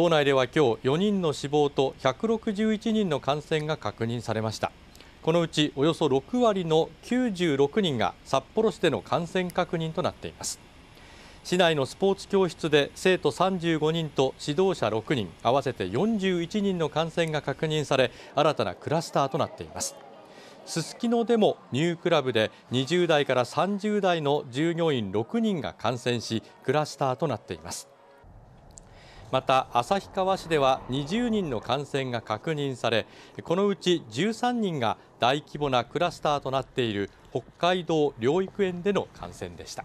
道内では今日4人の死亡と161人の感染が確認されましたこのうちおよそ6割の96人が札幌市での感染確認となっています市内のスポーツ教室で生徒35人と指導者6人合わせて41人の感染が確認され新たなクラスターとなっていますすすきのでもニュークラブで20代から30代の従業員6人が感染しクラスターとなっていますまた旭川市では20人の感染が確認されこのうち13人が大規模なクラスターとなっている北海道療育園での感染でした。